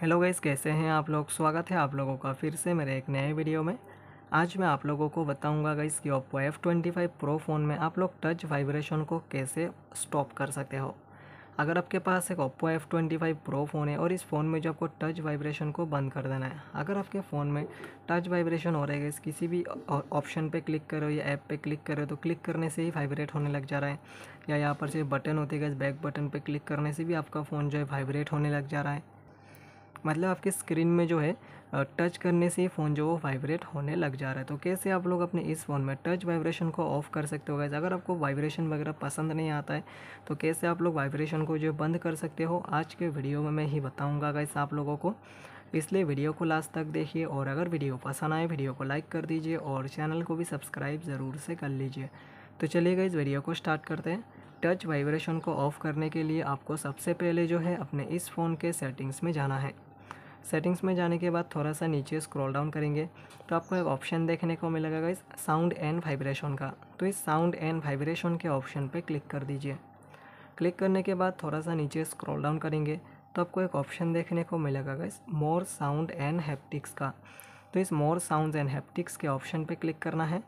hello guys कैसे हैं आप लोग स्वागत है आप लोगों का फिर से मेरे एक नए वीडियो में आज मैं आप लोगों को बताऊंगा गाइस कि Oppo F twenty five pro phone में आप लोग टच वाइब्रेशन को कैसे स्टॉप कर सकते हो अगर आपके पास एक Oppo F twenty five pro phone है और इस फ़ोन में जो आपको टच वाइब्रेशन को बंद कर देना है अगर आपके फ़ोन में टच वाइब्रेशन हो रहा है किसी भी ऑप्शन पे क्लिक करो या ऐप पे क्लिक करो तो क्लिक करने से ही वाइब्रेट होने लग जा रहा है या यहाँ पर से बटन होते गए बैक बटन पर क्लिक करने से भी आपका फ़ोन जो है वाइब्रेट होने लग जा रहा है मतलब आपके स्क्रीन में जो है टच करने से फ़ोन जो वो वाइब्रेट होने लग जा रहा है तो कैसे आप लोग अपने इस फ़ोन में टच वाइब्रेशन को ऑफ कर सकते हो गैस अगर आपको वाइब्रेशन वगैरह पसंद नहीं आता है तो कैसे आप लोग वाइब्रेशन को जो बंद कर सकते हो आज के वीडियो में मैं ही बताऊँगा गैस आप लोगों को इसलिए वीडियो को लास्ट तक देखिए और अगर वीडियो पसंद आए वीडियो को लाइक कर दीजिए और चैनल को भी सब्सक्राइब ज़रूर से कर लीजिए तो चलिएगा इस वीडियो को स्टार्ट करते हैं टच वाइब्रेशन को ऑफ़ करने के लिए आपको सबसे पहले जो है अपने इस फ़ोन के सेटिंग्स में जाना है सेटिंग्स में जाने के बाद थोड़ा सा नीचे स्क्रॉल डाउन करेंगे तो आपको एक ऑप्शन देखने को मिलेगा गाइस साउंड एंड वाइब्रेशन का तो इस साउंड एंड वाइब्रेशन के ऑप्शन पे क्लिक कर दीजिए क्लिक करने के बाद थोड़ा सा नीचे स्क्रॉल डाउन करेंगे तो आपको एक ऑप्शन देखने को मिलेगा guys more sound and haptics का तो इस मोर साउंड एंड हैप्टिक्स के ऑप्शन पर क्लिक करना है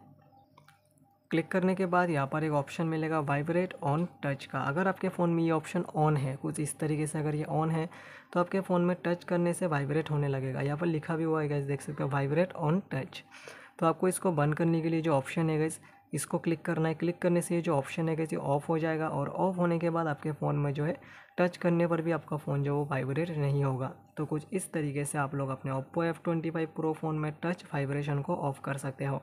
क्लिक करने के बाद यहाँ पर एक ऑप्शन मिलेगा वाइब्रेट ऑन टच का अगर आपके फ़ोन में ये ऑप्शन ऑन है कुछ इस तरीके से अगर ये ऑन है तो आपके फ़ोन में टच करने से वाइब्रेट होने लगेगा यहाँ पर लिखा भी हुआ है गैस देख सकते हो वाइब्रेट ऑन टच तो आपको इसको बंद करने के लिए जो ऑप्शन है गैस इसको क्लिक करना है क्लिक करने से ये जो ऑप्शन है गैस ये ऑफ़ हो जाएगा और ऑफ़ होने के बाद आपके फ़ोन में जो है टच करने पर भी आपका फ़ोन जो वो वाइब्रेट नहीं होगा तो कुछ इस तरीके से आप लोग अपने Oppo F twenty five pro phone में टच वाइब्रेशन को ऑफ़ कर सकते हो